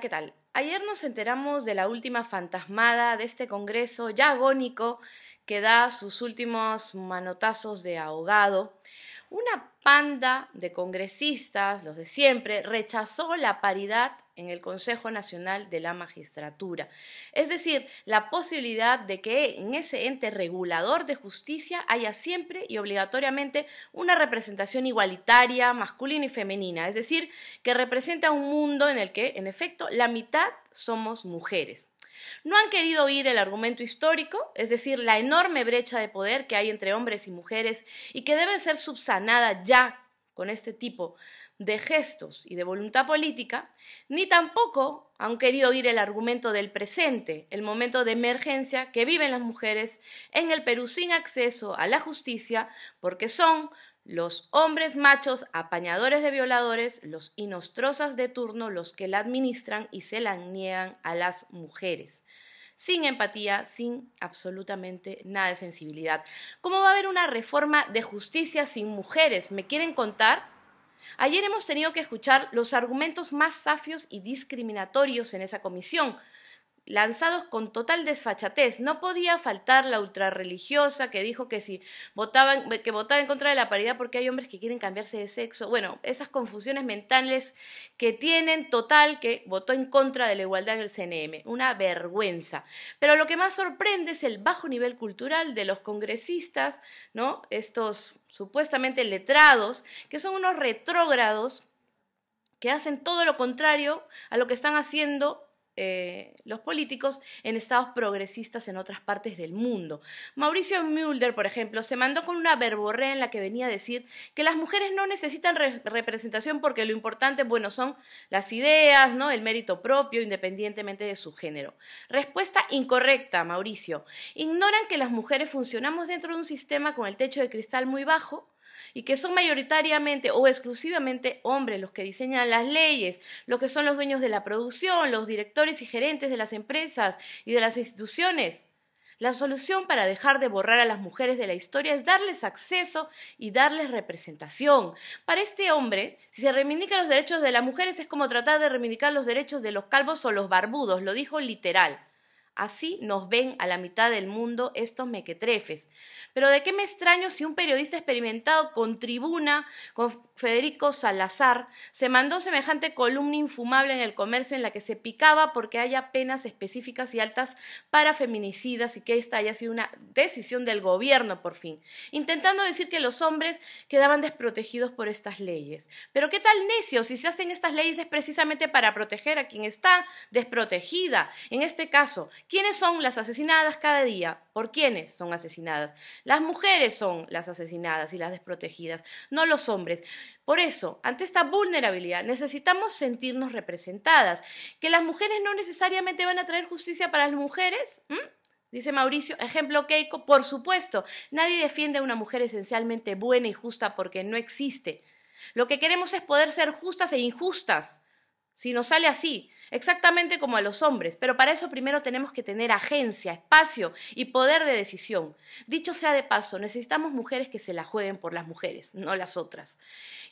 ¿qué tal? Ayer nos enteramos de la última fantasmada de este Congreso ya agónico que da sus últimos manotazos de ahogado. Una panda de congresistas, los de siempre, rechazó la paridad en el Consejo Nacional de la Magistratura. Es decir, la posibilidad de que en ese ente regulador de justicia haya siempre y obligatoriamente una representación igualitaria, masculina y femenina. Es decir, que representa un mundo en el que, en efecto, la mitad somos mujeres. No han querido oír el argumento histórico, es decir, la enorme brecha de poder que hay entre hombres y mujeres y que debe ser subsanada ya con este tipo de gestos y de voluntad política, ni tampoco han querido oír el argumento del presente, el momento de emergencia que viven las mujeres en el Perú sin acceso a la justicia, porque son los hombres machos apañadores de violadores, los inostrosas de turno, los que la administran y se la niegan a las mujeres sin empatía, sin absolutamente nada de sensibilidad. ¿Cómo va a haber una reforma de justicia sin mujeres? ¿Me quieren contar? Ayer hemos tenido que escuchar los argumentos más safios y discriminatorios en esa comisión, lanzados con total desfachatez. No podía faltar la ultrarreligiosa que dijo que si votaban, que votaba en contra de la paridad porque hay hombres que quieren cambiarse de sexo. Bueno, esas confusiones mentales que tienen total que votó en contra de la igualdad en el CNM. Una vergüenza. Pero lo que más sorprende es el bajo nivel cultural de los congresistas, ¿no? Estos supuestamente letrados, que son unos retrógrados que hacen todo lo contrario a lo que están haciendo eh, los políticos en estados progresistas en otras partes del mundo. Mauricio Mulder, por ejemplo, se mandó con una verborrea en la que venía a decir que las mujeres no necesitan representación porque lo importante, bueno, son las ideas, ¿no? El mérito propio, independientemente de su género. Respuesta incorrecta, Mauricio. Ignoran que las mujeres funcionamos dentro de un sistema con el techo de cristal muy bajo y que son mayoritariamente o exclusivamente hombres los que diseñan las leyes, los que son los dueños de la producción, los directores y gerentes de las empresas y de las instituciones. La solución para dejar de borrar a las mujeres de la historia es darles acceso y darles representación. Para este hombre, si se reivindican los derechos de las mujeres es como tratar de reivindicar los derechos de los calvos o los barbudos, lo dijo literal. Así nos ven a la mitad del mundo estos mequetrefes. Pero ¿de qué me extraño si un periodista experimentado con tribuna, con Federico Salazar, se mandó semejante columna infumable en el comercio en la que se picaba porque haya penas específicas y altas para feminicidas y que esta haya sido una decisión del gobierno por fin, intentando decir que los hombres quedaban desprotegidos por estas leyes. Pero ¿qué tal necio si se hacen estas leyes es precisamente para proteger a quien está desprotegida? En este caso, ¿Quiénes son las asesinadas cada día? ¿Por quiénes son asesinadas? Las mujeres son las asesinadas y las desprotegidas, no los hombres. Por eso, ante esta vulnerabilidad, necesitamos sentirnos representadas. Que las mujeres no necesariamente van a traer justicia para las mujeres. Dice Mauricio, ejemplo Keiko, por supuesto, nadie defiende a una mujer esencialmente buena y justa porque no existe. Lo que queremos es poder ser justas e injustas. Si nos sale así, exactamente como a los hombres, pero para eso primero tenemos que tener agencia, espacio y poder de decisión. Dicho sea de paso, necesitamos mujeres que se la jueguen por las mujeres, no las otras.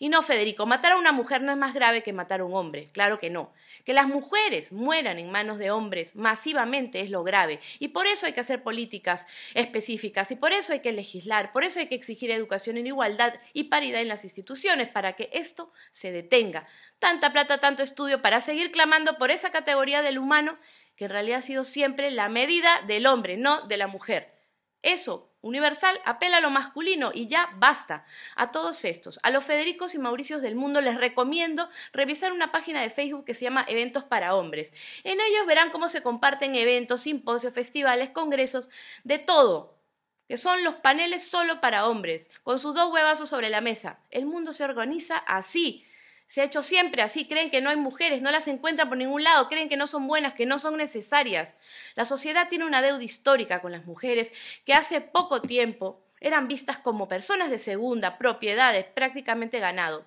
Y no, Federico, matar a una mujer no es más grave que matar a un hombre, claro que no. Que las mujeres mueran en manos de hombres masivamente es lo grave. Y por eso hay que hacer políticas específicas, y por eso hay que legislar, por eso hay que exigir educación en igualdad y paridad en las instituciones, para que esto se detenga. Tanta plata, tanto estudio para seguir clamando por esa categoría del humano que en realidad ha sido siempre la medida del hombre, no de la mujer. Eso universal apela a lo masculino y ya basta. A todos estos, a los Federicos y Mauricios del mundo, les recomiendo revisar una página de Facebook que se llama Eventos para Hombres. En ellos verán cómo se comparten eventos, simposios, festivales, congresos, de todo, que son los paneles solo para hombres, con sus dos huevazos sobre la mesa. El mundo se organiza así. Se ha hecho siempre así. Creen que no hay mujeres, no las encuentran por ningún lado, creen que no son buenas, que no son necesarias. La sociedad tiene una deuda histórica con las mujeres que hace poco tiempo eran vistas como personas de segunda, propiedades, prácticamente ganado.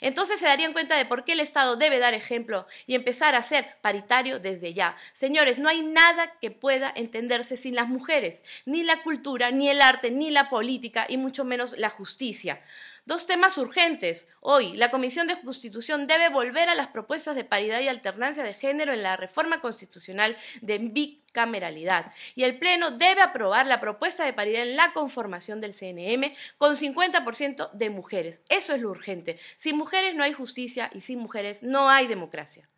Entonces se darían cuenta de por qué el Estado debe dar ejemplo y empezar a ser paritario desde ya. Señores, no hay nada que pueda entenderse sin las mujeres, ni la cultura, ni el arte, ni la política, y mucho menos la justicia. Dos temas urgentes. Hoy, la Comisión de Constitución debe volver a las propuestas de paridad y alternancia de género en la reforma constitucional de bicameralidad. Y el Pleno debe aprobar la propuesta de paridad en la conformación del CNM con 50% de mujeres. Eso es lo urgente. Sin mujeres no hay justicia y sin mujeres no hay democracia.